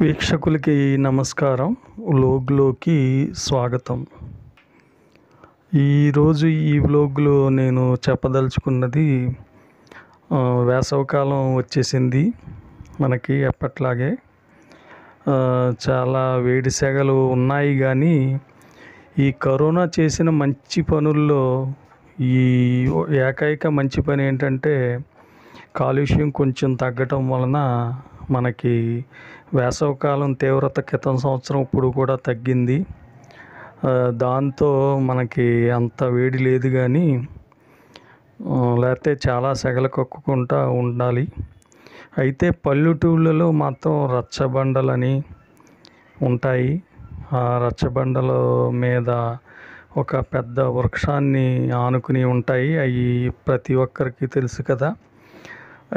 వీక్షకులకి నమస్కారం వ్లోగ్లోకి స్వాగతం ఈరోజు ఈ వ్లోగ్లో నేను చెప్పదలుచుకున్నది వేసవకాలం వచ్చేసింది మనకి ఎప్పట్లాగే చాలా వేడి సెగలు ఉన్నాయి కానీ ఈ కరోనా చేసిన మంచి పనుల్లో ఈ ఏకైక మంచి పని ఏంటంటే కాలుష్యం కొంచెం తగ్గటం వలన మనకి వేసవికాలం తీవ్రత క్రితం సంవత్సరం ఇప్పుడు కూడా తగ్గింది దాంతో మనకి అంత వేడి లేదు కానీ లేకపోతే చాలా సెగలు కక్కుకుంటా ఉండాలి అయితే పల్లెటూళ్ళలో మాత్రం రచ్చబండలని ఉంటాయి ఆ రచ్చబండల మీద ఒక పెద్ద వృక్షాన్ని ఆనుకుని ఉంటాయి అవి ప్రతి ఒక్కరికి తెలుసు కదా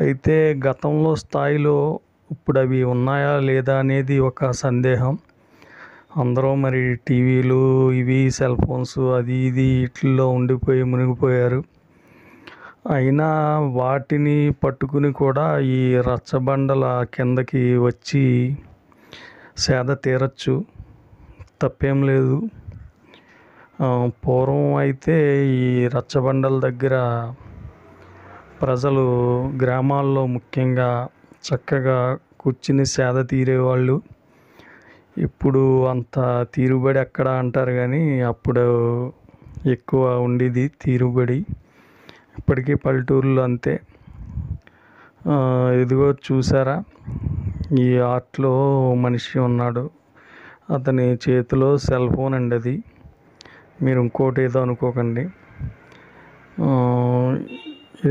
అయితే గతంలో స్థాయిలో ఇప్పుడు అవి ఉన్నాయా లేదా అనేది ఒక సందేహం అందరూ మరి టీవీలు ఇవి సెల్ ఫోన్స్ అది ఇది వీటిల్లో ఉండిపోయి మునిగిపోయారు అయినా వాటిని పట్టుకుని కూడా ఈ రచ్చబండల కిందకి వచ్చి సేద తీరచ్చు తప్పేం లేదు పూర్వం అయితే ఈ రచ్చబండల దగ్గర ప్రజలు గ్రామాల్లో ముఖ్యంగా చక్కగా కూర్చుని సేద తీరేవాళ్ళు ఇప్పుడు అంత తీరుబడి ఎక్కడ అంటారు కానీ అప్పుడు ఎక్కువ ఉండేది తీరుబడి ఇప్పటికీ పల్లెటూరులో అంతే ఇదిగో చూసారా ఈ ఆర్ట్లో మనిషి ఉన్నాడు అతని చేతిలో సెల్ ఫోన్ అండి అది మీరు ఇంకోటి ఏదో అనుకోకండి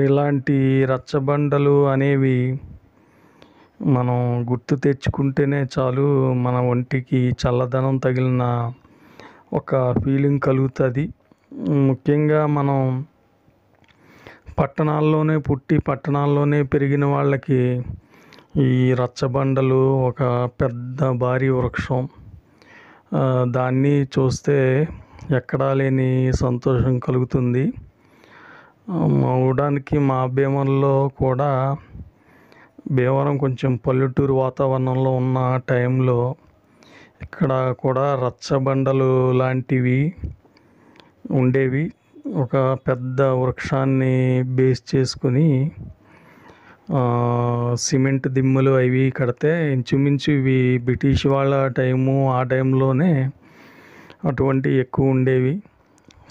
ఇలాంటి రచ్చబండలు అనేవి మనం గుర్తు తెచ్చుకుంటేనే చాలు మన ఒంటికి చల్లదనం తగిలిన ఒక ఫీలింగ్ కలుగుతుంది ముఖ్యంగా మనం పట్టణాల్లోనే పుట్టి పట్టణాల్లోనే పెరిగిన వాళ్ళకి ఈ రచ్చబండలు ఒక పెద్ద భారీ వృక్షం దాన్ని చూస్తే ఎక్కడా లేని సంతోషం కలుగుతుంది మా ఊడానికి మా అభిమానుల్లో కూడా భీమవరం కొంచెం పల్లెటూరు వాతావరణంలో ఉన్న టైంలో ఇక్కడ కూడా రచ్చబండలు లాంటివి ఉండేవి ఒక పెద్ద వృక్షాన్ని బేస్ చేసుకుని సిమెంట్ దిమ్మలు అవి కడితే ఇంచుమించు ఇవి బ్రిటిష్ వాళ్ళ టైము ఆ టైంలోనే అటువంటి ఎక్కువ ఉండేవి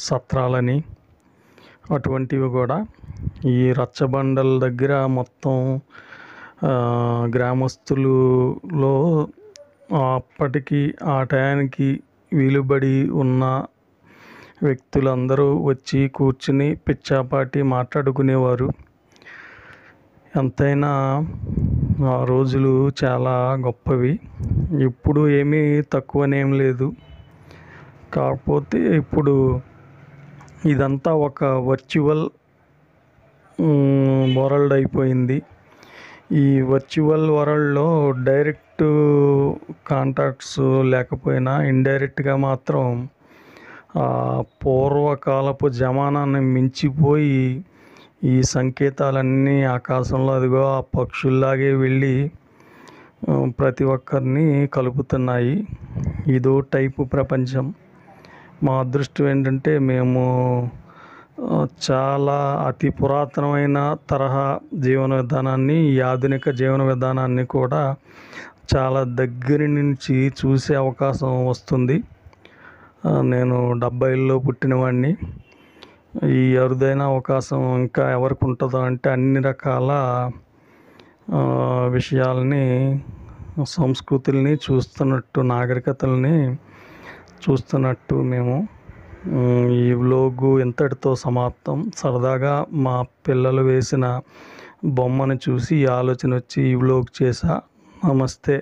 సత్రాలని అటువంటివి కూడా ఈ రచ్చబండల దగ్గర మొత్తం గ్రామస్తులలో అప్పటికి ఆ టయానికి వీలుబడి ఉన్న వ్యక్తులందరూ వచ్చి కూర్చుని పిచ్చాపాటి మాట్లాడుకునేవారు ఎంతైనా ఆ రోజులు చాలా గొప్పవి ఇప్పుడు ఏమీ తక్కువనేం లేదు కాకపోతే ఇప్పుడు ఇదంతా ఒక వర్చువల్ వరల్డ్ అయిపోయింది ఈ వర్చువల్ వరల్డ్లో డైరెక్ట్ కాంటాక్ట్స్ లేకపోయినా ఇండైరెక్ట్గా మాత్రం పూర్వకాలపు జమానాన్ని మించిపోయి ఈ సంకేతాలన్నీ ఆకాశంలో అదిగో ఆ పక్షుల్లాగే వెళ్ళి ప్రతి ఒక్కరిని కలుపుతున్నాయి ఇదో టైపు ప్రపంచం మా అదృష్టం ఏంటంటే మేము చాలా అతి పురాతనమైన తరహా జీవన విధానాన్ని ఈ ఆధునిక జీవన విధానాన్ని కూడా చాలా దగ్గర నుంచి చూసే అవకాశం వస్తుంది నేను డెబ్బైల్లో పుట్టినవాడిని ఈ అరుదైన అవకాశం ఇంకా ఎవరికి ఉంటుందో అంటే అన్ని రకాల విషయాల్ని సంస్కృతుల్ని చూస్తున్నట్టు నాగరికతల్ని చూస్తున్నట్టు మేము ఈ లోగు ఇంతటితో సమాప్తం సరదాగా మా పిల్లలు వేసిన బొమ్మను చూసి ఈ ఆలోచన వచ్చి ఈ వ్లోగ్ చేశా నమస్తే